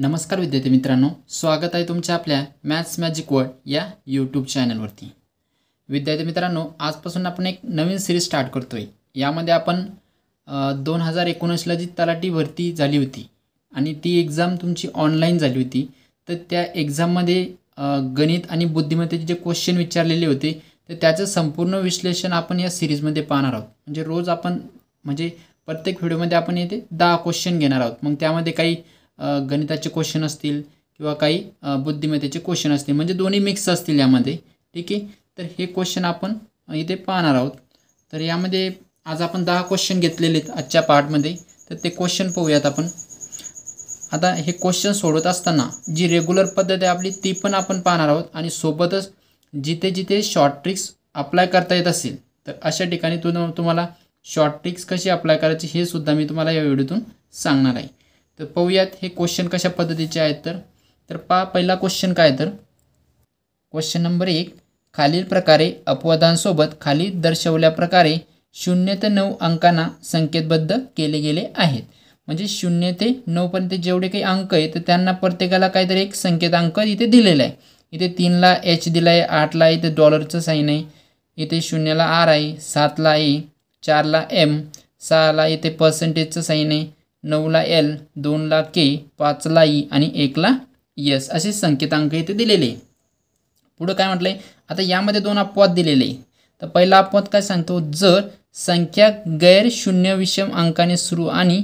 नमस्कार विद्यार्थी मित्रांनो स्वागत आहे तुमच्या आपल्या मॅथ्स मॅजिक वर्ड या यूट्यूब चॅनलवरती विद्यार्थी मित्रांनो आजपासून आपण एक नवीन सिरीज स्टार्ट करतो आहे यामध्ये आपण दोन हजार एकोणीसला जी तलाठी भरती झाली होती आणि ती एक्झाम तुमची ऑनलाईन झाली होती तर त्या एक्झाममध्ये गणित आणि बुद्धिमत्तेचे जे क्वेश्चन विचारलेले होते तर त्याचं संपूर्ण विश्लेषण आपण या सिरीजमध्ये पाहणार आहोत म्हणजे रोज आपण म्हणजे प्रत्येक व्हिडिओमध्ये आपण येते दहा क्वेश्चन घेणार आहोत मग त्यामध्ये काही गणिताचे क्वेश्चन असतील किंवा काही बुद्धिमत्तेचे क्वेश्चन असतील म्हणजे दोन्ही मिक्स असतील यामध्ये ठीक आहे तर हे क्वेश्चन आपण इथे पाहणार आहोत तर यामध्ये आज आपण दहा क्वेश्चन घेतलेले आहेत आजच्या पार्टमध्ये तर ते क्वेश्चन पाहूयात आपण आता हे क्वेश्चन सोडवत असताना जी रेग्युलर पद्धत आहे आपली ती पण आपण पाहणार आहोत आणि सोबतच जिथे जिथे शॉर्ट ट्रिक्स अप्लाय करता येत असेल तर अशा ठिकाणी तुम तुम्हाला शॉर्ट ट्रिक्स कशी अप्लाय करायची हे सुद्धा मी तुम्हाला या व्हिडिओतून सांगणार आहे तर पाहूयात हे क्वेश्चन कशा पद्धतीचे आहेत तर तर पा पहिला क्वेश्चन काय तर क्वेश्चन नंबर एक खालील प्रकारे अपवादांसोबत खाली दर्शवल्याप्रकारे शून्य ते नऊ अंकांना संकेतबद्ध केले गेले आहेत म्हणजे शून्य ते नऊपर्यंत जेवढे काही अंक आहेत तर त्यांना प्रत्येकाला काहीतरी एक अंक इथे दिलेला आहे इथे तीनला एच दिला आहे आठला इथे डॉलरचं साईन आहे इथे शून्यला आर आहे सातला ए चारला एम सहाला इथे पर्सेंटेजचं साईन आहे नऊला एल दोनला के पाचला ई e आणि एकला यस असे संकेतांक इथे दिलेले पुढं काय म्हटलंय आता यामध्ये दोन अपवाद दिलेले तर पहिला अपवाद काय सांगतो जर संख्या गैर शून्य विषम अंकाने सुरू आणि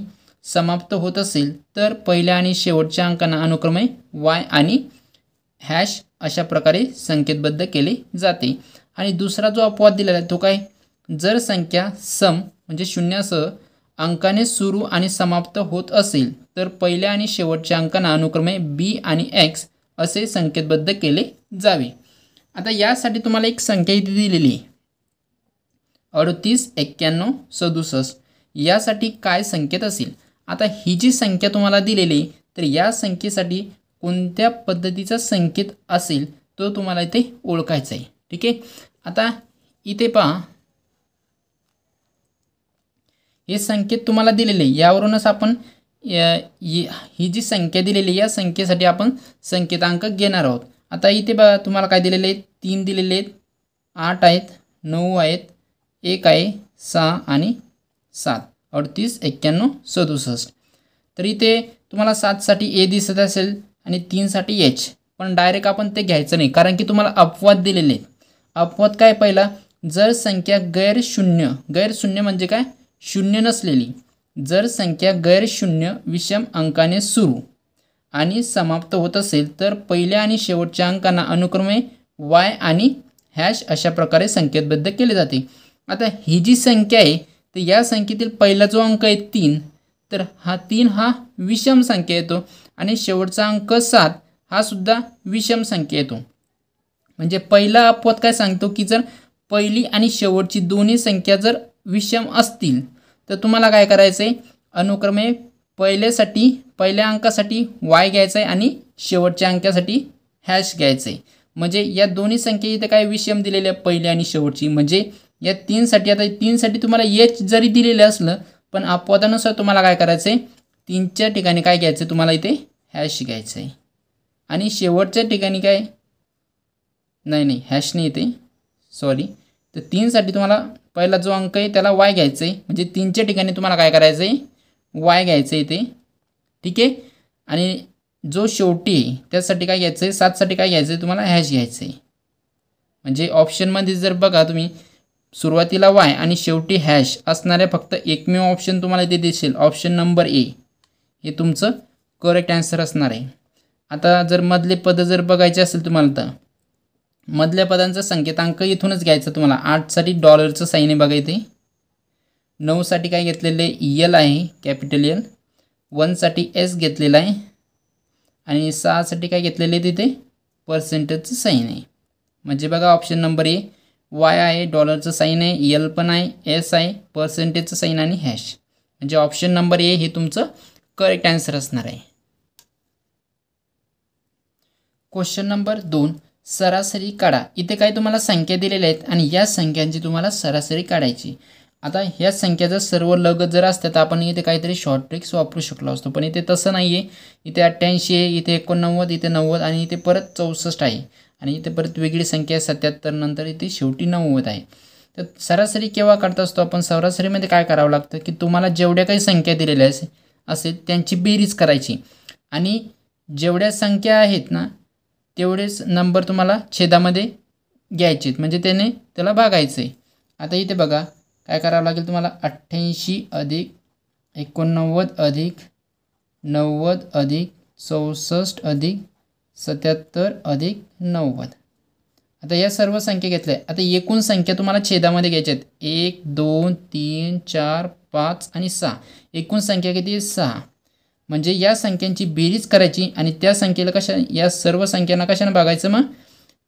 समाप्त होत असेल तर पहिल्या आणि शेवटच्या अंकांना अनुक्रमे वाय आणि हॅश अशा प्रकारे संकेतबद्ध केले जाते आणि दुसरा जो अपवाद दिलेला आहे तो काय जर संख्या सम म्हणजे शून्यासह अंकाने सुरू आणि समाप्त होत असेल तर पहिल्या आणि शेवटच्या अंकांना अनुक्रमे बी आणि एक्स असे संकेतबद्ध केले जावे आता यासाठी तुम्हाला एक संख्या इथे दिलेली आहे अडतीस एक्क्याण्णव सदुसष्ट यासाठी काय संकेत असेल आता ही जी संख्या तुम्हाला दिलेली आहे तर या संख्येसाठी कोणत्या पद्धतीचा संकेत असेल तो तुम्हाला इथे ओळखायचा आहे ठीक आहे आता इथे पहा हे संकेत तुम्हाला दिलेले यावरूनच आपण ही जी संख्या दिलेली या संख्येसाठी आपण संकेतांक घेणार आहोत आता इथे ब तुम्हाला काय दिलेले आहेत तीन दिलेले आहेत आठ आहेत नऊ आहेत एक आहे सहा आणि सात अडतीस एक्क्याण्णव सदुसष्ट तर इथे तुम्हाला सातसाठी ए दिसत असेल आणि तीनसाठी एच पण डायरेक्ट आपण ते घ्यायचं नाही कारण की तुम्हाला अपवाद दिलेले आहेत अपवाद काय पहिला जर संख्या गैरशून्य गैरशून्य म्हणजे काय शून्य नसलेली जर संख्या गैरशून्य विषम अंकाने सुरू आणि समाप्त होत असेल तर पहिल्या आणि शेवटच्या अंकांना अनुक्रमे वाय आणि हॅश अशा प्रकारे संकेतबद्ध केले जाते आता ही जी संख्या आहे तर या संख्येतील पहिला जो अंक आहे तीन तर हा तीन हा विषम संख्या येतो आणि शेवटचा अंक सात हा सुद्धा विषम संख्या येतो म्हणजे पहिला अपवाद काय सांगतो की जर पहिली आणि शेवटची दोन्ही संख्या जर विषम असतील तर तुम्हाला काय करायचं आहे अनुक्रमे पहिल्यासाठी पहिल्या अंकासाठी वाय घ्यायचं आहे आणि शेवटच्या अंकासाठी हॅश घ्यायचं आहे म्हणजे या दोन्ही संख्या इथे काय विषम दिलेल्या पहिली आणि शेवटची म्हणजे या तीनसाठी आता तीनसाठी तुम्हाला एच जरी दिलेलं असलं पण अपवादानुसार तुम्हाला काय करायचं आहे तीनच्या ठिकाणी काय घ्यायचं तुम्हाला इथे हॅश घ्यायचं आहे आणि शेवटच्या ठिकाणी काय नाही नाही हॅश नाही इथे सॉरी तर तीनसाठी तुम्हाला पहिला जो अंक आहे त्याला वाय घ्यायचं आहे म्हणजे तीनच्या ठिकाणी तुम्हाला काय करायचं आहे वाय घ्यायचं आहे ते ठीक आहे आणि जो शेवटी आहे त्यासाठी काय घ्यायचं आहे सातसाठी काय घ्यायचं आहे तुम्हाला हॅश घ्यायचं आहे म्हणजे ऑप्शनमध्ये जर बघा तुम्ही सुरुवातीला वाय आणि शेवटी हॅश असणाऱ्या फक्त एकमेव ऑप्शन तुम्हाला इथे दिसेल ऑप्शन नंबर ए हे तुमचं करेक्ट आन्सर असणार आहे आता जर मधले पदं जर बघायचे असेल तुम्हाला तर मधल्या पदांचा संकेतांक इथूनच घ्यायचा तुम्हाला आठसाठी डॉलरचं साईन आहे बघा इथे नऊसाठी काय घेतलेले यल आहे कॅपिटल यल वनसाठी एस घेतलेला आहे आणि सहासाठी काय घेतलेले तिथे पर्सेंटेजचं साईन आहे म्हणजे बघा ऑप्शन नंबर ए वाय आहे डॉलरचं साईन आहे यल पण आहे एस आहे पर्सेंटेजचं साईन आणि हॅश म्हणजे ऑप्शन नंबर ए हे तुमचं करेक्ट आन्सर असणार आहे क्वेश्चन नंबर दोन सरासरी काढा इथे काही तुम्हाला संख्या दिलेल्या आहेत आणि या संख्यांची तुम्हाला सरासरी काढायची आता ह्या संख्याचं सर्व लगत जर असतं तर आपण इथे काहीतरी शॉर्ट ट्रिक्स वापरू शकलो असतो पण इथे तसं नाही आहे इथे अठ्ठ्याऐंशी आहे इथे एकोणनव्वद इथे नव्वद आणि इथे परत चौसष्ट आहे आणि इथे परत वेगळी संख्या आहे सत्याहत्तर नंतर इथे शेवटी नव्वद आहे तर सरासरी केव्हा काढत असतो आपण सरासरीमध्ये काय करावं लागतं की तुम्हाला जेवढ्या काही संख्या दिलेल्या असेल त्यांची बेरीज करायची आणि जेवढ्या संख्या आहेत ना तेवढेच नंबर तुम्हाला छेदामध्ये घ्यायचे आहेत म्हणजे त्याने त्याला भागायचं आहे आता इथे बघा काय करावं लागेल तुम्हाला अठ्ठ्याऐंशी अधिक एकोणनव्वद अधिक नव्वद अधिक चौसष्ट अधिक सत्याहत्तर अधिक नव्वद आता या सर्व संख्या घेतल्या आता एकूण संख्या तुम्हाला छेदामध्ये घ्यायच्या आहेत एक दोन तीन चार पाच आणि सहा एकूण संख्या किती सहा म्हणजे या संख्यांची बेरीज करायची आणि त्या संख्येला कशा या सर्व संख्यांना कशाने बघायचं मग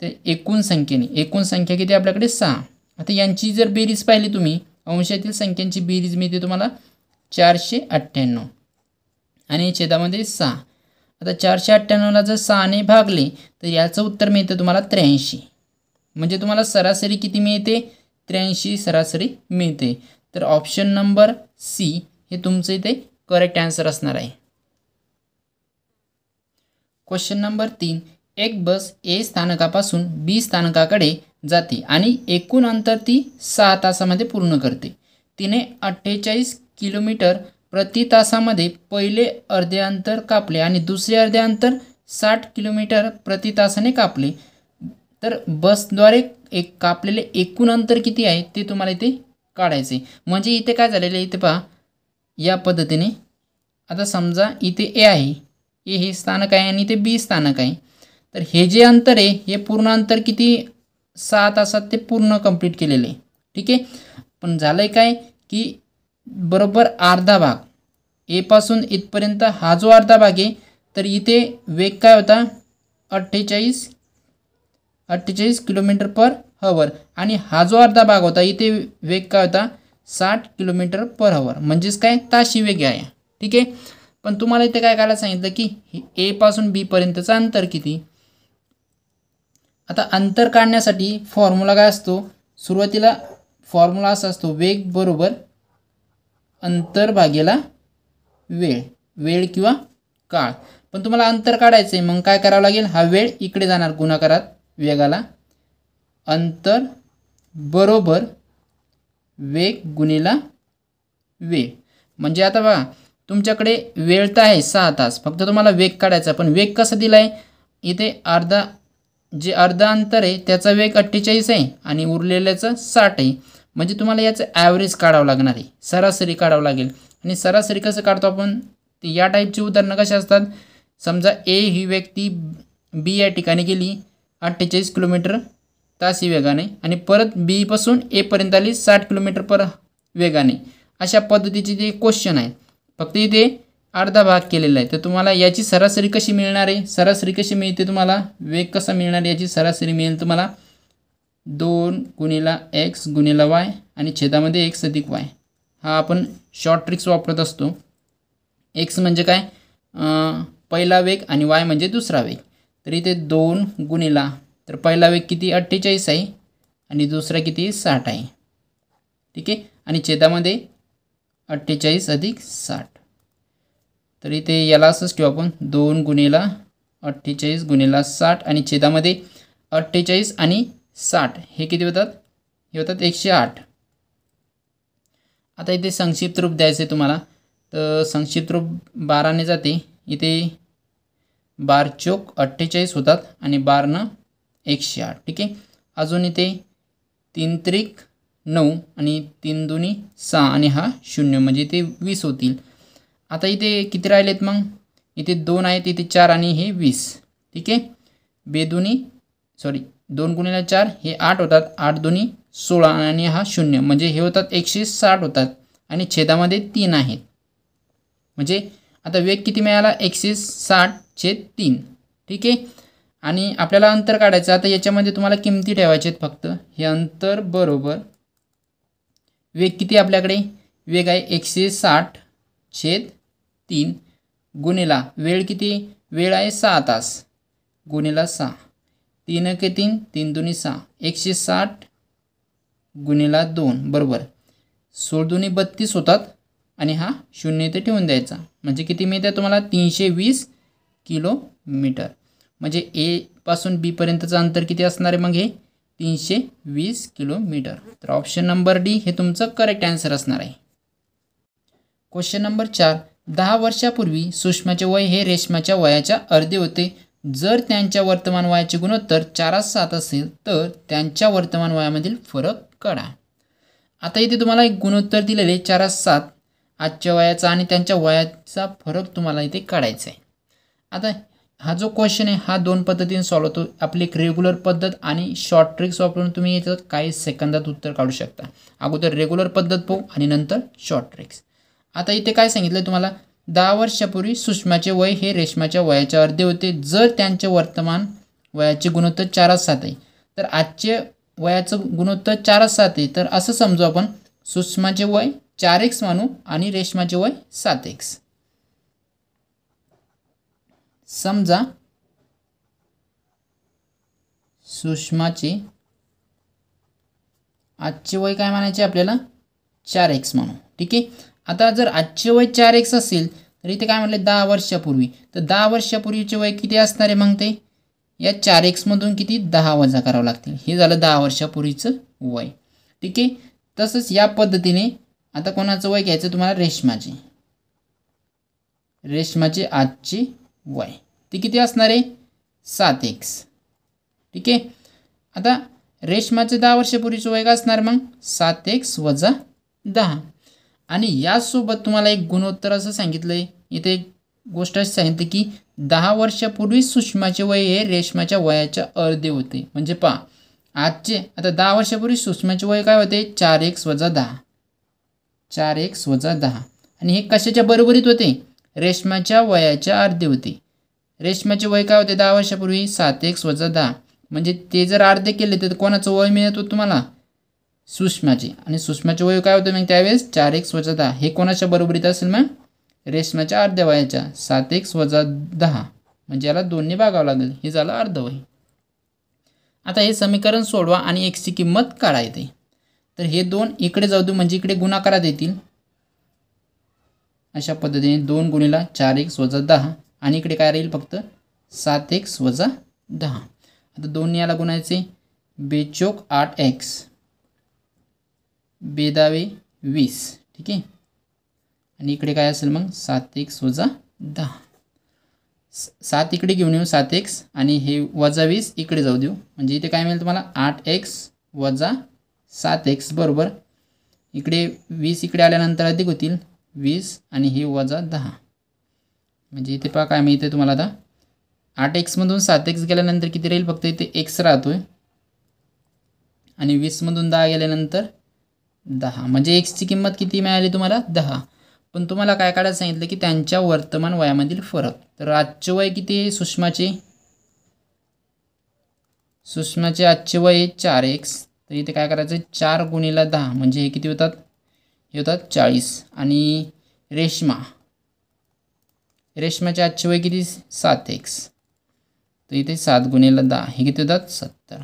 तर एकूण संख्येने एकूण संख्या किती आपल्याकडे सहा आता यांची जर बेरीज पाहिली तुम्ही अंशातील संख्यांची बेरीज मिळते तुम्हाला चारशे अठ्ठ्याण्णव आणि छेदामध्ये सहा आता चारशे अठ्ठ्याण्णवला जर सहाने भागले तर याचं उत्तर मिळतं तुम्हाला त्र्याऐंशी म्हणजे तुम्हाला सरासरी किती मिळते त्र्याऐंशी सरासरी मिळते तर ऑप्शन नंबर सी हे तुमचं इथे करेक्ट आन्सर असणार आहे क्वेश्चन नंबर तीन एक बस ए स्थानकापासून बी स्थानकाकडे जाते आणि एकूण अंतर ती सहा तासामध्ये पूर्ण करते तिने अठ्ठेचाळीस किलोमीटर प्रति तासामध्ये पहिले अर्धे अंतर कापले आणि दुसरे अर्धे अंतर साठ किलोमीटर प्रति तासाने कापले तर बसद्वारे एक कापलेले एकूण अंतर किती आहे ते तुम्हाला इथे काढायचे म्हणजे इथे काय झालेलं आहे इथे पहा या पद्धतीने आता समजा इथे ए आहे हे हे स्थानक आहे आणि ते बी स्थानक आहे तर हे जे अंतर आहे हे पूर्ण अंतर किती सहा तासात ते पूर्ण कंप्लीट केलेले आहे ठीक आहे पण झालं आहे काय की बरोबर अर्धा भाग एपासून इथपर्यंत हा जो अर्धा भाग आहे तर इथे वेग काय होता अठ्ठेचाळीस अठ्ठेचाळीस किलोमीटर पर हवर आणि हा जो अर्धा भाग होता इथे वेग काय होता साठ किलोमीटर पर हवर म्हणजेच काय ताशी वेग आहे ठीक आहे पण तुम्हाला इथे काय करायला सांगितलं की ए पासून बी पर्यंतचं अंतर किती आता अंतर काढण्यासाठी फॉर्म्युला काय असतो सुरुवातीला फॉर्म्युला असा असतो वेग बरोबर अंतर भागेला वेळ वेळ किंवा काळ पण तुम्हाला अंतर काढायचं आहे मग काय करावं लागेल हा वेळ इकडे जाणार गुणाकारात वेगाला अंतर बरोबर वेग गुणेला वेळ म्हणजे आता बघा तुमच्याकडे वेळ तर आहे सहा तास फक्त तुम्हाला वेग काढायचा पण वेग कसा दिला आहे इथे अर्धा जे अर्धा अंतर आहे त्याचा वेग अठ्ठेचाळीस आहे आणि उरलेल्याचं साठ आहे म्हणजे तुम्हाला याचं ॲव्हरेज काढावं लागणार आहे सरासरी काढावं लागेल आणि सरासरी कसं काढतो आपण या टाईपची उदाहरणं कशी असतात समजा ए ही व्यक्ती बी या ठिकाणी गेली अठ्ठेचाळीस किलोमीटर तासी वेगाने आणि परत बीपासून एपर्यंत आली साठ किलोमीटर पर वेगाने अशा पद्धतीचे जे क्वेश्चन आहेत फक्त इथे अर्धा भाग केलेला आहे तर तुम्हाला याची सरासरी कशी मिळणार आहे सरासरी कशी मिळते तुम्हाला वेग कसा मिळणार याची सरासरी मिळेल तुम्हाला दोन गुणीला एक्स गुणीला वाय आणि छेदामध्ये एक्स अधिक वाय हा आपण शॉर्ट ट्रिक्स वापरत असतो एक्स म्हणजे काय पहिला वेग आणि वाय म्हणजे दुसरा वेग तर इथे दोन गुणीला तर पहिला वेग किती अठ्ठेचाळीस आहे आणि दुसरा किती साठ आहे ठीक आहे आणि छेदामध्ये अठ्ठेचाळीस अधिक साठ तर इथे याला असंच ठेवू आपण दोन गुणेला अठ्ठेचाळीस गुणेला साठ आणि छेदामध्ये अठ्ठेचाळीस आणि साठ हे किती होतात हे होतात एकशे आठ आता इथे संक्षिप्त रूप द्यायचं आहे तुम्हाला तर संक्षिप्त रूप बाराने जाते इथे बार चोक अठ्ठेचाळीस होतात आणि बारनं एकशे आठ ठीक आहे अजून इथे तीन त्रिक नऊ आणि तीन दोन्ही सहा आणि हा शून्य म्हणजे ते वीस होतील आता इथे किती राहिलेत मग इथे दोन आहेत इथे चार आणि हे वीस ठीक आहे बेदोनी सॉरी दोन गुणिला चार हे आठ होतात आठ दोन्ही सोळा आणि हा शून्य म्हणजे हे होतात एकशे साठ होतात आणि छेदामध्ये तीन आहेत म्हणजे आता वेग किती मिळाला एकशे साठ छेद तीन ठीक आहे आणि आपल्याला अंतर काढायचं आता याच्यामध्ये तुम्हाला किमती ठेवायचे आहेत फक्त हे अंतर बरोबर वेग किती आपल्याकडे वेग आहे एकशे साठ छेद तीन गुन्हेला वेळ किती वेळ आहे सहा तास गुन्हेला सहा तीन के तीन तीन दोन्ही सहा एकशे साठ गुन्हेला दोन बरोबर सोळ दोन्ही बत्तीस होतात आणि हा शून्य इथे ठेवून द्यायचा म्हणजे किती मिळते तुम्हाला तीनशे वीस किलोमीटर म्हणजे एपासून बीपर्यंतचं अंतर किती असणार आहे मग हे तीनशे वीस किलोमीटर तर ऑप्शन नंबर डी हे तुमचं करेक्ट आन्सर असणार आहे क्वेश्चन नंबर चार दहा वर्षापूर्वी सुषमाचे वय हे रेशमाच्या वयाच्या अर्धे होते जर त्यांच्या वर्तमान वयाचे गुणोत्तर चारास सात असेल तर त्यांच्या वर्तमान वयामधील फरक काढा आता इथे तुम्हाला एक गुणोत्तर दिलेले चारास सात आजच्या वयाचा आणि त्यांच्या वयाचा फरक तुम्हाला इथे काढायचा आहे आता हा जो क्वेश्चन आहे हा दोन पद्धतीने सॉल्व होतो आपली एक रेग्युलर पद्धत आणि शॉर्ट ट्रिक्स वापरून तुम्ही याचं काही सेकंदात उत्तर काढू शकता अगोदर रेग्युलर पद्धत पाहू आणि नंतर शॉर्ट ट्रिक्स आता इथे काय सांगितलं तुम्हाला दहा वर्षापूर्वी सुषमाचे वय हे रेशमाच्या वयाच्या अर्धे होते जर त्यांचे वर्तमान वयाचे गुणोत्तर चारच सात आहे तर आजचे वयाचं गुणोत्तर चारच सात आहे तर असं समजू आपण सुषमाचे वय चार एक्स मानू आणि रेशमाचे वय सात एक्स समजा सुषमाचे आजचे वय काय मानायचे आपल्याला चार एक्स मानू ठीक आहे आता जर आजचे वय चार एक्स असेल तर इथे काय म्हटले दहा वर्षापूर्वी तर दहा वर्षापूर्वीचे वय किती असणार आहे मग ते या चार एक्समधून किती दहा वजा करावं लागतील हे झालं दहा वर्षापूर्वीचं वय ठीक आहे तसंच या पद्धतीने आता कोणाचं वय घ्यायचं तुम्हाला रेशमाचे रेशमाचे आजचे वय ते किती असणार आहे सात एक्स ठीक आहे आता रेशमाचे दहा वर्षापूर्वीचं वय काय असणार मग सात एक्स वजा दहा आणि यासोबत तुम्हाला एक गुणोत्तर असं सांगितलं आहे इथे एक गोष्ट अशी सांगितली की दहा वर्षापूर्वी सुषमाचे वय हे रेशमाच्या वयाच्या अर्धे होते म्हणजे पहा आजचे आता दहा वर्षापूर्वी सुषमाचे वय काय होते चार एक स्वजा दहा चार एक स्वजा दहा आणि हे कशाच्या बरोबरीत होते रेशमाच्या वयाच्या अर्धे होते रेशमाचे वय काय होते दहा वर्षापूर्वी सात एक स्वजा दहा म्हणजे ते जर अर्धे केले तर कोणाचं वय मिळत होतं तुम्हाला सुषमाची आणि सुषमाचे वय काय होतं मग त्यावेळेस चार एक वजा दहा हे कोणाच्या बरोबरीत असेल मग रेशमाच्या अर्ध्या वयाच्या सात एक वजा दहा म्हणजे याला दोन्ही भागावं लागेल हे झालं अर्धवय आता हे समीकरण सोडवा आणि एक्सची किंमत काढा येते तर हे दोन इकडे जाऊ दे म्हणजे इकडे गुणाकारात येतील अशा पद्धतीने दोन गुणीला चार एक वजा दहा आणि इकडे काय राहील फक्त सात एक वजा दहा आता दोन याला गुणायचे बेचोक आठ एक्स बेदावे वीस ठीक आहे आणि इकडे काय असेल मग सात एक वजा दहा सात इकडे घेऊन येऊ सात एक्स आणि हे वजा वीस इकडे जाऊ देऊ म्हणजे इथे काय मिळेल तुम्हाला आठ एक्स वजा सात एक्स बरोबर इकडे वीस इकडे आल्यानंतर अधिक होतील वीस आणि हे वजा दहा म्हणजे इथे पहा काय आहे तुम्हाला आता आठ एक्समधून सात एक्स गेल्यानंतर किती राहील फक्त इथे एक्स राहतो आहे आणि वीसमधून दहा गेल्यानंतर दहा म्हणजे एक्सची किंमत किती मिळाली तुम्हाला दहा पण तुम्हाला काय काढायला सांगितलं की त्यांच्या वर्तमान वयामधील फरक तर आजचे वय किती आहे सुषमाचे सुषमाचे आजचे वय चार एक्स तर इथे काय करायचं आहे चार गुणीला दहा म्हणजे हे किती होतात हे होतात चाळीस आणि रेशमा रेश्माचे आजचे वय किती सात एक्स तर इथे सात गुणीला दहा हे किती होतात सत्तर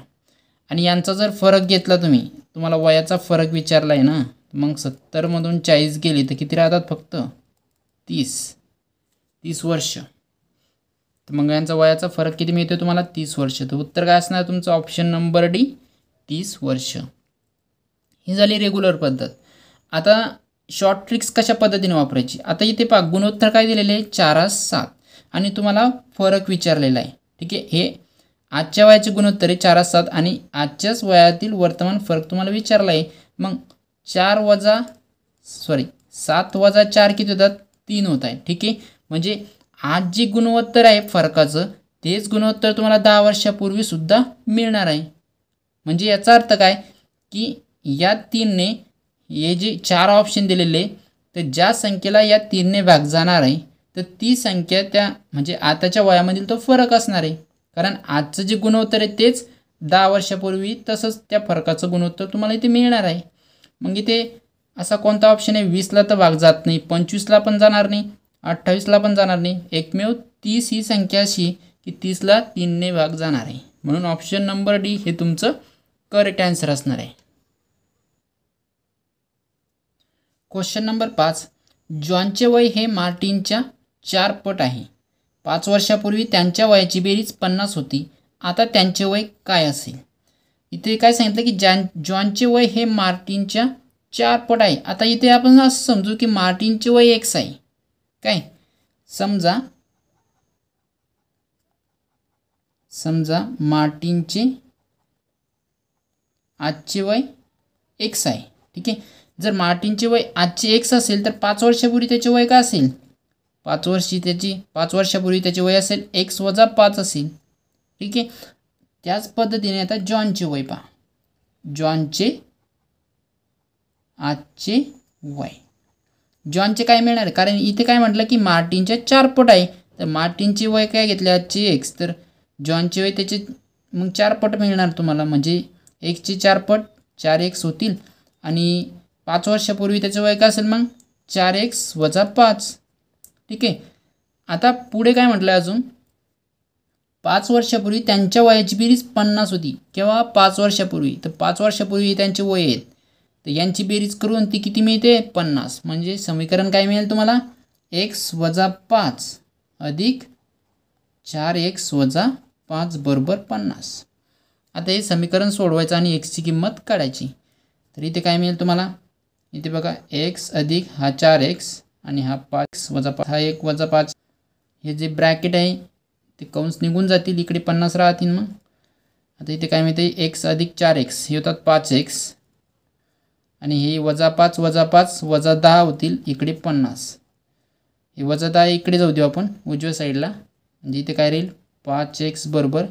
आणि यांचा जर फरक घेतला तुम्ही तुम्हाला वयाचा फरक विचारला आहे ना मग सत्तरमधून चाळीस गेली तर किती राहतात फक्त तीस तीस वर्ष तर मग यांचा वयाचा फरक किती मिळतो तुम्हाला तीस वर्ष तर उत्तर काय असणार तुमचं ऑप्शन नंबर डी तीस वर्ष ही झाली रेग्युलर पद्धत आता शॉर्ट ट्रिक्स कशा पद्धतीने वापरायची आता इथे पहा गुणोत्तर काय दिलेले आहे चारास सात आणि तुम्हाला फरक विचारलेला आहे ठीक आहे हे आजच्या वयाचे गुणोत्तरे चार सात आणि आजच्याच वयातील वर्तमान फरक तुम्हाला विचारला आहे मग चार वजा सॉरी सात वजा चार किती होतात तीन होत आहे ठीक आहे म्हणजे आज जे गुणोत्तर आहे फरकाचं तेच गुणोत्तर तुम्हाला दहा वर्षापूर्वीसुद्धा मिळणार आहे म्हणजे याचा अर्थ काय की या तीनने हे जे चार ऑप्शन दिलेले तर ज्या संख्येला या तीनने भाग जाणार आहे तर ती संख्या त्या म्हणजे आताच्या वयामधील तो फरक असणार आहे कारण आजचं जे गुणोत्तर आहे तेच दहा वर्षापूर्वी तसंच त्या फरकाचं गुणोत्तर तुम्हाला इथे मिळणार आहे मग इथे असा कोणता ऑप्शन आहे वीसला तर भाग जात नाही पंचवीसला पण जाणार नाही अठ्ठावीसला पण जाणार नाही एकमेव तीस ही संख्या अशी की तीसला तीनने भाग जाणार आहे म्हणून ऑप्शन नंबर डी हे तुमचं करेक्ट आन्सर असणार आहे क्वेश्चन नंबर पाच जॉनचे वय हे मार्टिनच्या चार पट आहे पाच वर्षापूर्वी त्यांच्या वयाची बेरीज पन्नास होती आता त्यांचे वय काय असेल इथे काय सांगितलं की जॉन जॉनचे वय हे मार्टिनच्या चार पट आहे आता इथे आपण असं समजू की मार्टिनचे वय एक्स आहे काय समजा समजा मार्टिनचे आजचे वय एक्स आहे ठीक आहे जर मार्टिनचे वय आजचे एक्स असेल तर पाच वर्षापूर्वी त्याचे वय काय असेल पाच वर्षी त्याची पाच वर्षापूर्वी त्याची वय असेल एक्स वजा पाच असेल ठीक आहे त्याच पद्धतीने आता जॉनचे वय पहा जॉनचे आजचे वय जॉनचे काय मिळणार कारण इथे काय म्हटलं की मार्टिनच्या चार पट आहे तर मार्टिनचे वय काय घेतले आजचे एक्स तर जॉनचे वय त्याचे मग चार पट मिळणार तुम्हाला म्हणजे एक्सचे चार पट चार एक्स होतील आणि पाच वर्षापूर्वी त्याचं वय काय असेल मग चार एक्स वजा पाच ठीक आहे आता पुढे काय म्हटलं अजून पाच वर्षापूर्वी त्यांच्या वयाची बेरीज पन्नास होती किंवा पाच वर्षापूर्वी तर पाच वर्षापूर्वी त्यांचे वय आहेत तर यांची बेरीज करून ती किती मिळते पन्नास म्हणजे समीकरण काय मिळेल तुम्हाला एक्स वजा पाच अधिक चार एक्स वजा पाच बरोबर पन्नास आता हे समीकरण सोडवायचं आणि एक्सची किंमत काढायची तर इथे काय मिळेल तुम्हाला इथे बघा एक्स अधिक हा चार एक्स आणि हा पाच वजा पाच हा एक वजा पाच हे जे ब्रॅकेट आहे ते कंस निघून जातील इकडे पन्नास राहतील मग आता इथे काय माहिती एक्स अधिक चार एक्स हे होतात पाच एक्स आणि हे वजा पाच वजा पाच वजा दहा होतील इकडे पन्नास हे वजा दहा इकडे जाऊ देऊ आपण उजव्या साईडला म्हणजे इथे काय राहील पाच एक्स बरोबर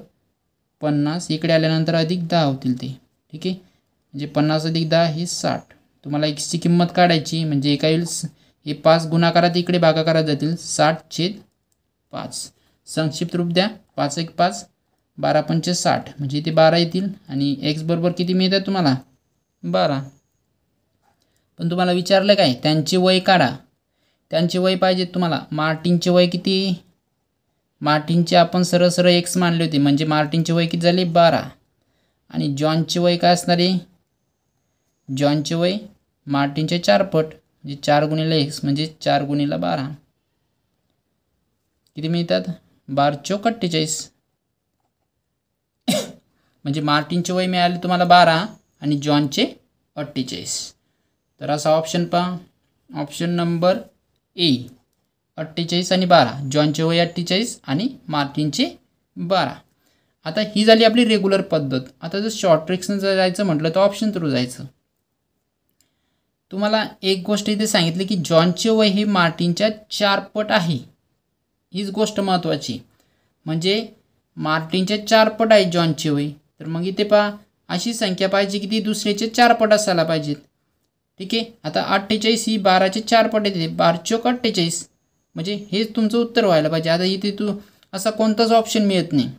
पन्नास इकडे आल्यानंतर अधिक दहा होतील ते ठीक आहे म्हणजे पन्नास अधिक दहा हे साठ तुम्हाला एक्सची किंमत काढायची म्हणजे काय येईल हे पाच गुणाकारात इकडे भागाकारात जातील साठ छेद पाच संक्षिप्त रूप द्या पाच एक पाच बारा पंच साठ म्हणजे इथे बारा येतील आणि एक्स बरोबर किती मिळतात तुम्हाला बारा पण तुम्हाला विचारलं काय त्यांचे वय काढा त्यांचे वय पाहिजे तुम्हाला मार्टिनचे वय किती मार्टिनचे आपण सरळ सरळ एक्स मानले होते म्हणजे मार्टिनचे वय किती झाले बारा आणि जॉनचे वय काय असणार आहे जॉनचे वय मार्टिनचे चारपट जी म्हणजे चार गुणिले एक्स म्हणजे चार गुणिले बारा किती मिळतात बार चोक अठ्ठेचाळीस म्हणजे मार्टिनचे वय मिळाले तुम्हाला बारा आणि जॉनचे अठ्ठेचाळीस तर असा ऑप्शन पहा ऑप्शन नंबर ए अठ्ठेचाळीस आणि बारा जॉनचे वय अठ्ठेचाळीस आणि मार्टिनचे बारा आता ही झाली आपली रेग्युलर पद्धत आता जर शॉर्ट ट्रिक्सनं जर जायचं म्हटलं तर ऑप्शन थ्रू जायचं तुम्हाला एक गोष्ट इथे सांगितली की जॉनचे वय हे मार्टिनच्या चारपट आहे हीच गोष्ट महत्त्वाची म्हणजे मार्टिनच्या चारपट आहे जॉनचे वय तर मग इथे पहा अशी संख्या पाहिजे की ती दुसऱ्याचे चारपट असायला पाहिजेत ठीक आहे आता अठ्ठेचाळीस ही बाराचे चारपट येते बार चोक अठ्ठेचाळीस म्हणजे हेच तुमचं उत्तर व्हायला पाहिजे आता इथे तू असा कोणताच ऑप्शन मिळत नाही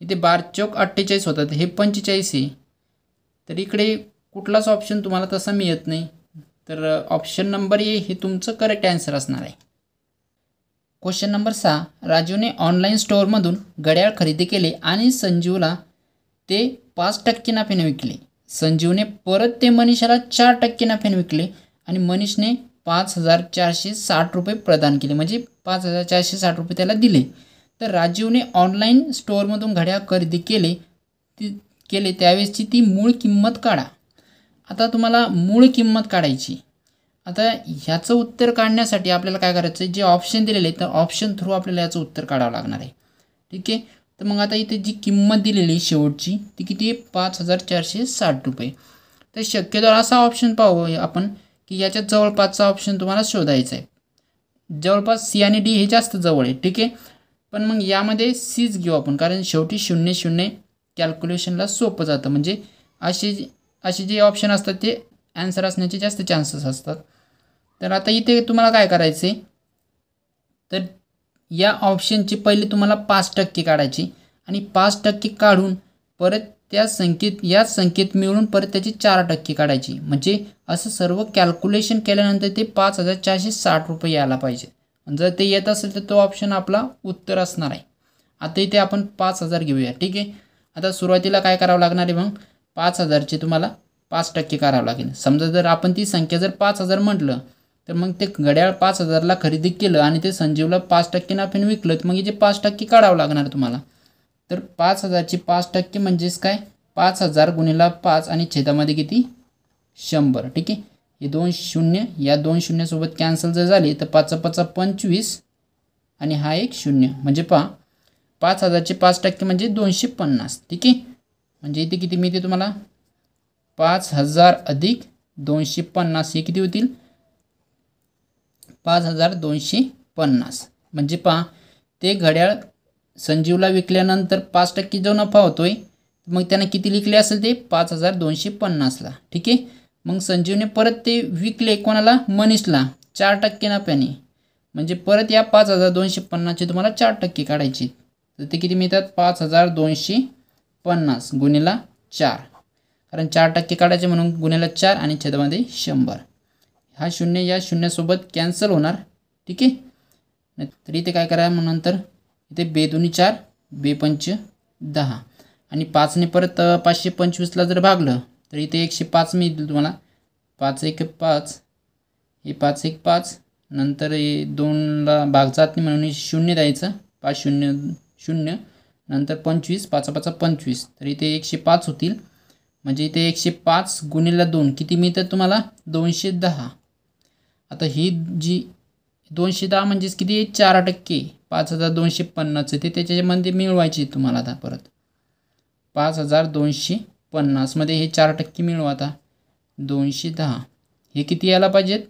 इथे बार चौक अठ्ठेचाळीस होतात हे पंचेचाळीस आहे तर इकडे कुठलाच ऑप्शन तुम्हाला तसा मिळत नाही तर ऑप्शन नंबर ए हे तुमचं करेक्ट ॲन्सर असणार आहे क्वेश्चन नंबर सहा राजूने ऑनलाईन स्टोअरमधून घड्याळ खरेदी केले आणि संजीवला ते पाच टक्के नफ्याने विकले संजीवने परत ते मनीषाला चार टक्के नफ्याने विकले आणि मनीषने पाच हजार चारशे साठ रुपये प्रदान केले म्हणजे पाच हजार चारशे साठ रुपये त्याला दिले तर राजीवने ऑनलाईन स्टोअरमधून घड्याळ खरेदी केले ती केले त्यावेळेसची ती मूळ किंमत काढा आता तुम्हाला मूळ किंमत काढायची आता ह्याचं उत्तर काढण्यासाठी आपल्याला काय करायचं आहे जे ऑप्शन दिलेले आहे तर ऑप्शन थ्रू आपल्याला याचं उत्तर काढावं लागणार आहे ठीक आहे तर मग आता इथे जी किंमत दिलेली आहे शेवटची ती किती आहे पाच हजार चारशे साठ रुपये तर शक्यतो असा ऑप्शन पाहू आपण की याच्या जवळपासचा ऑप्शन तुम्हाला शोधायचा आहे जवळपास सी आणि डी हे जास्त जवळ आहे ठीक आहे पण मग यामध्ये सीच घेऊ आपण कारण शेवटी शून्य शून्य कॅल्क्युलेशनला सोपं जातं म्हणजे असे असे जे ऑप्शन असतात ते ॲन्सर असण्याचे जास्त चान्सेस असतात तर आता इथे तुम्हाला काय करायचे तर या ऑप्शनचे पहिले तुम्हाला पाच टक्के काढायची आणि पाच टक्के काढून परत त्या संख्येत याच संख्येत मिळून परत त्याची चार टक्के काढायची म्हणजे असं सर्व कॅल्क्युलेशन केल्यानंतर ते पाच हजार चारशे साठ रुपये यायला पाहिजे जर ते येत असेल तर तो ऑप्शन आपला उत्तर असणार आहे आता इथे आपण पाच हजार घेऊया ठीक आहे आता सुरुवातीला काय करावं लागणार आहे मग पाच हजारचे तुम्हाला पाच टक्के करावं लागेल समजा जर आपण ती संख्या जर पाच हजार म्हटलं तर मग ते घड्याळ पाच हजारला खरेदी केलं आणि ते संजीवला पाच टक्के नाफेन विकलं तर मग हे जे पाच टक्के काढावं लागणार तुम्हाला तर पाच हजारचे पाच टक्के म्हणजेच काय पाच हजार गुणिला पाच आणि छेदामध्ये किती शंभर ठीक आहे हे दोन शून्य या दोन शून्यसोबत कॅन्सल जर झाले तर पाच पाच पंचवीस आणि हा एक शून्य म्हणजे पा पाच हजारचे पाच टक्के म्हणजे दोनशे पन्नास ठीक आहे म्हणजे इथे किती मिळते तुम्हाला पाच हजार अधिक दोनशे पन्नास हे किती होतील पाच हजार दोनशे पन्नास म्हणजे पहा ते घड्याळ संजीवला विकल्यानंतर पाच टक्के जो नफा होतोय मग त्यांना किती लिखले असेल ते पाच हजार दोनशे पन्नासला ठीक आहे मग संजीवने परत ते विकले कोणाला मनीषला चार टक्के नफ्याने म्हणजे परत या पाच हजार दोनशे पन्नासचे तुम्हाला चार टक्के काढायचे तर ते किती मिळतात पाच हजार दोनशे पन्नास गुन्हेला चार कारण चार टक्के काढायचे म्हणून गुन्ह्याला चार आणि छेदामध्ये शंभर हा शून्य या शून्यासोबत कॅन्सल होणार ठीक आहे तर इथे काय करा मग नंतर इथे बेदुनी चार बेपंच दहा आणि पाचने परत पाचशे पंचवीसला जर भागलं तर इथे एकशे पाच मी दिलं तुम्हाला पाच एक पाच हे पाच एक पाच नंतर हे दोनला भाग जात नाही म्हणून शून्य द्यायचं पाच शून्य शून्य नंतर पंचवीस पाचा पाचा पंचवीस तर इथे एकशे पाच होतील म्हणजे इथे एकशे पाच गुणिला दोन किती मिळतात तुम्हाला दोनशे दहा आता ही जी दोनशे दहा म्हणजेच किती चार टक्के पाच हजार दोनशे पन्नास ते त्याच्यामध्ये मिळवायचे तुम्हाला आता परत पाच हजार दोनशे पन्नासमध्ये हे चार टक्के मिळवा आता दोनशे दहा हे किती यायला पाहिजेत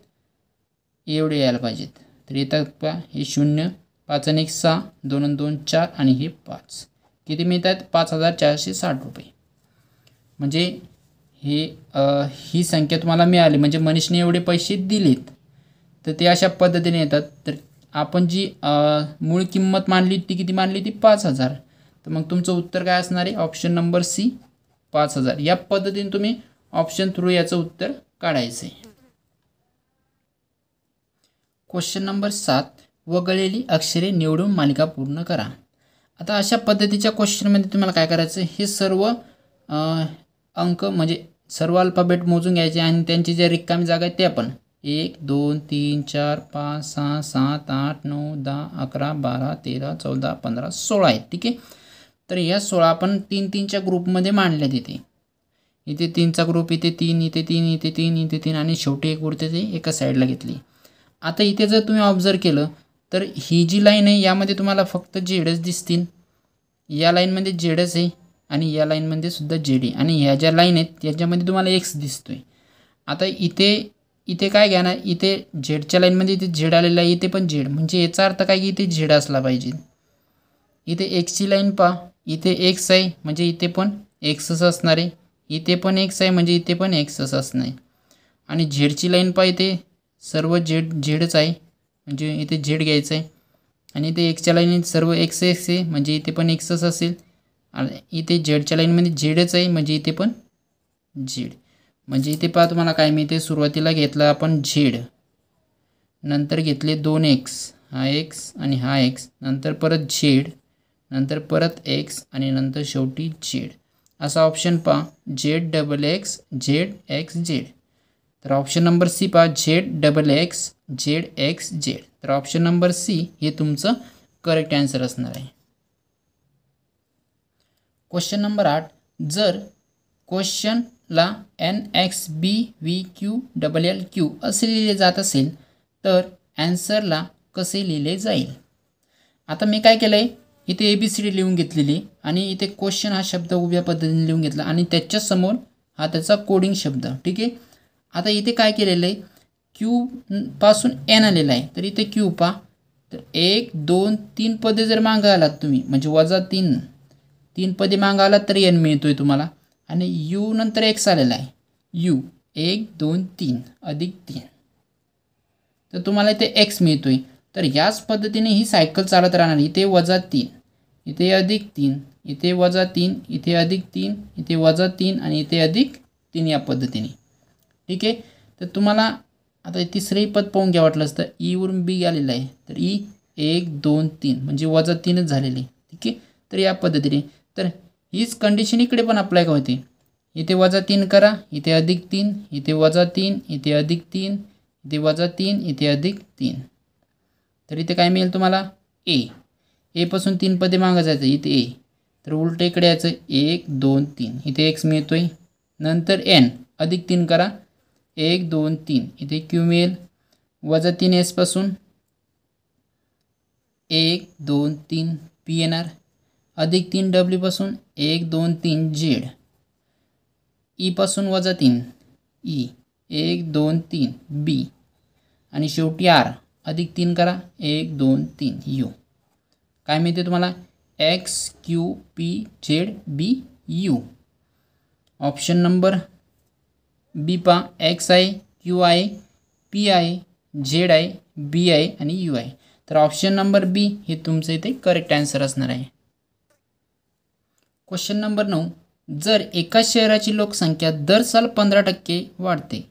एवढे यायला पाहिजेत तर येतात का हे शून्य पाच आणि एक सहा दोन आणि दोन चार आणि हे पाच किती मिळत आहेत पाच हजार चारशे साठ रुपये म्हणजे हे ही संख्या तुम्हाला मिळाली म्हणजे मनीषने एवढे पैसे दिलेत तर ते अशा पद्धतीने येतात तर आपण जी मूळ किंमत मानली ती किती मानली ती पाच हजार तर मग तुमचं उत्तर काय असणार आहे ऑप्शन नंबर सी पाच हजार या पद्धतीने तुम्ही ऑप्शन थ्रू याचं उत्तर काढायचं आहे क्वेश्चन नंबर सात वगळलेली अक्षरे निवडून मालिका पूर्ण करा आता अशा पद्धतीच्या क्वेश्चनमध्ये तुम्हाला काय करायचं हे सर्व अंक म्हणजे सर्व अल्फाबेट मोजून घ्यायचे आणि त्यांची ज्या रिकामी जागा आहेत ते आपण एक दोन तीन चार पाच सहा सात आठ नऊ दहा अकरा बारा तेरा चौदा पंधरा सोळा आहेत ठीक आहे तर या सोळा आपण तीन तीनच्या ग्रुपमध्ये मांडल्या तिथे इथे तीनचा ग्रुप इथे तीन इथे तीन इथे तीन इथे तीन आणि शेवटी एक उरते ते एका साईडला घेतली आता इथे जर तुम्ही ऑब्झर्व केलं तर ही जी लाईन आहे यामध्ये तुम्हाला फक्त जेडच दिसतील या लाईनमध्ये जेडच आहे आणि या लाईनमध्ये सुद्धा जेडी आणि ह्या ज्या लाईन आहेत त्याच्यामध्ये तुम्हाला एक्स दिसतो आहे आता इथे इथे काय घ्या ना इथे झेडच्या लाईनमध्ये इथे झेड आलेलं आहे इथे पण झेड म्हणजे याचा अर्थ काय की इथे झेड असला पाहिजे इथे एक्सची लाईन पहा इथे एक्स आहे म्हणजे इथे पण एक्सच असणार आहे इथे पण एक्स आहे म्हणजे इथे पण एक्सच असणार आहे आणि झेडची लाईन पहा इथे सर्व झेड झेडच आहे म्हणजे इथे झेड घ्यायचं आहे आणि इथे एक्सच्या लाईनीत सर्व एक्स एक्स आहे म्हणजे इथे पण एक्सच असेल आणि इथे झेडच्या लाईनमध्ये झेडच आहे म्हणजे इथे पण झेड म्हणजे इथे पहा तुम्हाला काय मी इथे सुरुवातीला घेतला आपण झेड नंतर घेतले दोन एक्स हा एक्स आणि हा एक्स नंतर परत झेड नंतर परत एक्स आणि नंतर शेवटी झेड असा ऑप्शन पहा Z double X Z X Z तर ऑप्शन नंबर सी पहा Z double X Z X Z तर ऑप्शन नंबर सी हे तुमचं करेक्ट आन्सर असणार आहे क्वेश्चन नंबर आठ जर क्वेश्चनला N X B V Q double L Q असे लिहिले जात असेल तर ॲन्सरला कसे लिहिले जाईल आता मी काय केलं आहे इथे ए बी सी डी लिहून घेतलेली आणि इथे क्वेश्चन हा शब्द उभ्या पद्धतीने लिहून घेतला आणि त्याच्यासमोर हा त्याचा कोडिंग शब्द ठीक आहे आता इथे काय केलेलं आहे क्यूपासून एन आलेलं आहे तर इथे क्यू पा तर एक दोन तीन पदे जर मागं आलात तुम्ही म्हणजे वजा तीन तीन पदे मागं आलात तर एन मिळतो आहे तुम्हाला आणि यू नंतर एक्स आलेला आहे यू एक दोन तीन अधिक तीन तर तुम्हाला इथे एक्स मिळतो आहे तर याच पद्धतीने ही सायकल चालत राहणार इथे वजा तीन इथे अधिक तीन इथे वजा तीन इथे अधिक तीन इथे वजा तीन आणि इथे अधिक तीन या पद्धतीने ठीक आहे तर तुम्हाला आता तिसरे पद पाहून घ्या वाटलं असतं ईवरून e बी आलेलं आहे तर ई e एक दोन तीन म्हणजे वजा तीनच झालेली ठीक आहे तर या पद्धतीने तर हीच कंडिशन इकडे पण अप्लाय का होते इथे वजा तीन करा इथे अधिक तीन इथे वजा तीन इथे अधिक तीन इथे वजा तीन इथे अधिक तीन तर इथे काय मिळेल तुम्हाला ए एपासून तीन पदे मागं जायचं इथे ए तर उलटं इकडे यायचं एक दोन तीन इथे एक्स मिळतोय नंतर एन अधिक तीन करा एक दोन तीन इथे क्यू मिळेल वजा तीन एसपासून एक दोन तीन पी एन आर अधिक तीन डब्ल्यूपासून एक दोन तीन जेड ईपासून e वजा तीन ई e. एक दोन तीन बी आणि शेवटी आर अधिक तीन करा एक दोन तीन यू काय मिळते तुम्हाला X Q P Z B U option number B पा X I Q I P I Z I B I आणि यू आय तर ऑप्शन नंबर बी हे तुमचं इथे करेक्ट आन्सर असणार आहे क्वेश्चन नंबर नऊ जर एका शहराची लोकसंख्या दर साल पंधरा टक्के वाढते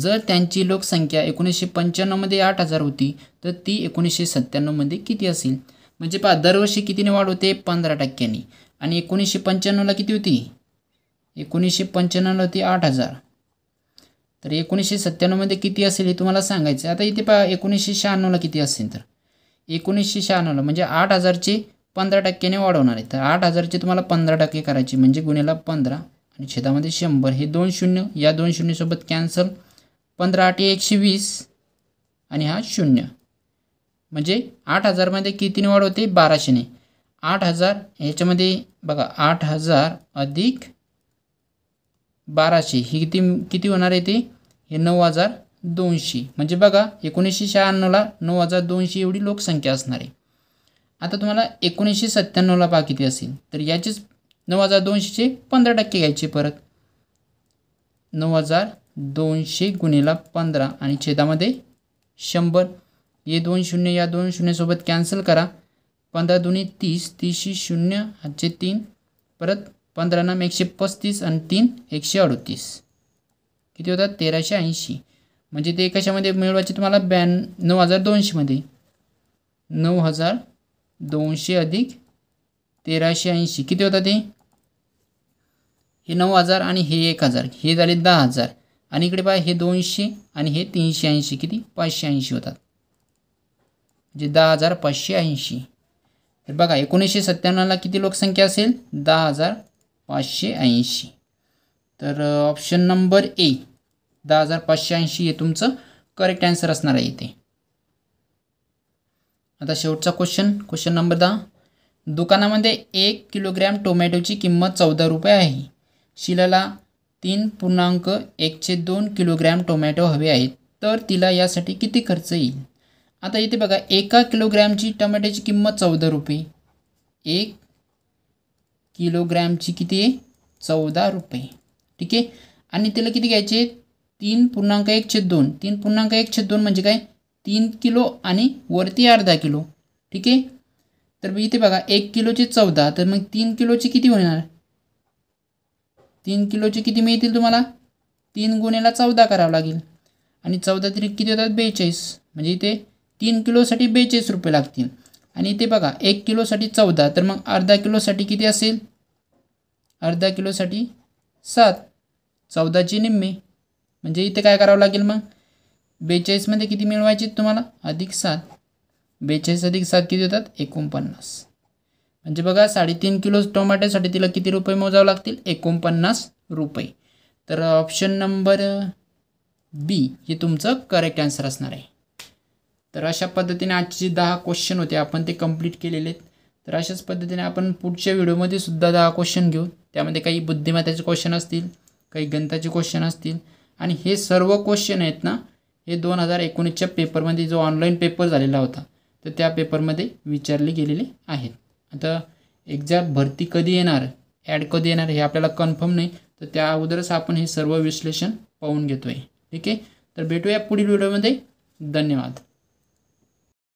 जर त्यांची लोकसंख्या एकोणीसशे पंच्याण्णवमध्ये आठ हजार होती तर ती एकोणीसशे सत्त्याण्णवमध्ये किती असेल म्हणजे पहा दरवर्षी कितीने वाढ होते पंधरा टक्क्यांनी आणि एकोणीसशे पंच्याण्णवला किती होती एकोणीसशे पंच्याण्णवला होती आठ हजार तर एकोणीसशे सत्त्याण्णवमध्ये किती असेल हे तुम्हाला सांगायचं आता इथे पहा एकोणीसशे शहाण्णवला किती असेल तर एकोणीसशे शहाण्णवला म्हणजे आठ हजारचे पंधरा टक्क्याने वाढवणार आहे तर आठ हजारचे तुम्हाला पंधरा टक्के करायचे म्हणजे गुन्ह्याला पंधरा आणि छेदामध्ये शंभर हे दोन शून्य या दोन शून्यसोबत कॅन्सल पंधरा आठ एकशे वीस आणि हा शून्य म्हणजे आठ हजारमध्ये कितीने वाढवते बाराशेने आठ हजार ह्याच्यामध्ये बघा आठ हजार अधिक बाराशे ही किती किती होणार आहे ते हे नऊ हजार दोनशे म्हणजे बघा एकोणीसशे शहाण्णवला नऊ हजार दोनशे एवढी लोकसंख्या असणार आहे आता तुम्हाला एकोणीसशे सत्त्याण्णवला बा किती असेल तर याचेच नऊ हजार दोनशेचे पंधरा टक्के घ्यायचे परत नऊ हजार दोनशे गुन्हेला पंधरा आणि छेदामध्ये शंभर हे दोन शून्य या दोन शून्यसोबत कॅन्सल करा पंधरा दोन्ही तीस तीसशे शून्य हातचे तीन परत पंधरा नम एकशे पस्तीस आणि तीन एकशे अडतीस किती होतात तेराशे ऐंशी म्हणजे ते कशामध्ये मिळवायचे तुम्हाला ब्याण् नऊ हजार दोनशेमध्ये नऊ हजार दोनशे अधिक तेराशे ऐंशी किती होतं ते हे नऊ हजार आणि हे एक हजार हे झाले दहा हजार आणि इकडे पहा हे दोनशे आणि हे तीनशे ऐंशी किती पाचशे ऐंशी होतात म्हणजे दहा हजार पाचशे ऐंशी तर बघा एकोणीसशे सत्त्याण्णवला किती लोकसंख्या असेल दहा हजार पाचशे ऐंशी तर ऑप्शन नंबर ए दहा हजार पाचशे ऐंशी हे तुमचं करेक्ट आन्सर असणार आहे इथे आता शेवटचा क्वेश्चन क्वेश्चन नंबर दहा दुकानामध्ये एक किलोग्रॅम टोमॅटोची किंमत चौदा रुपये आहे शिलाला तीन पूर्णांक एकशे दोन किलोग्रॅम टोमॅटो हवे आहेत तर तिला यासाठी किती खर्च येईल आता इथे बघा एका किलोग्रॅमची टोमॅटोची किंमत चौदा रुपये एक किलोग्रॅमची किती आहे चौदा रुपये ठीक आहे आणि त्याला किती घ्यायचे तीन पूर्णांक एक छेद दोन तीन पूर्णांक एक छेद दोन म्हणजे काय तीन किलो आणि वरती अर्धा किलो ठीक आहे तर इथे बघा एक किलोचे चौदा तर मग तीन किलोचे किती होणार तीन किलोचे किती मिळतील तुम्हाला तीन गुन्ह्याला चौदा करावं लागेल आणि चौदा तरी किती होतात बेचाळीस म्हणजे इथे तीन किलोसाठी बेचाळीस रुपये लागतील आणि ते बघा एक किलोसाठी चौदा तर मग अर्धा किलोसाठी किती असेल अर्धा किलोसाठी सात चौदाची निम्मे म्हणजे इथे काय करावं लागेल मग बेचाळीसमध्ये किती मिळवायचे तुम्हाला अधिक सात बेचाळीस अधिक सात किती होतात एकोणपन्नास म्हणजे बघा साडेतीन किलो टोमॅटोसाठी तिला किती रुपये मोजावे लागतील एकोणपन्नास रुपये तर ऑप्शन नंबर बी हे तुमचं करेक्ट आन्सर असणार आहे तर अशा पद्धतीने आजचे जे दहा क्वेश्चन होते आपण ते कंप्लीट केलेले आहेत तर अशाच पद्धतीने आपण पुढच्या व्हिडिओमध्ये सुद्धा दहा क्वेश्चन घेऊ त्यामध्ये काही बुद्धिमत्ताचे क्वेश्चन असतील काही गणिताचे क्वेश्चन असतील आणि हे सर्व क्वेश्चन आहेत ना हे दोन हजार एकोणीसच्या पेपरमध्ये जो ऑनलाईन पेपर झालेला होता तर त्या पेपरमध्ये विचारले गेलेले आहेत आता एक्झॅक्ट भरती कधी येणार ॲड कधी येणार हे आपल्याला कन्फर्म नाही तर त्या अगोदरच आपण हे सर्व विश्लेषण पाहून घेतो आहे ठीक आहे तर भेटूया पुढील व्हिडिओमध्ये धन्यवाद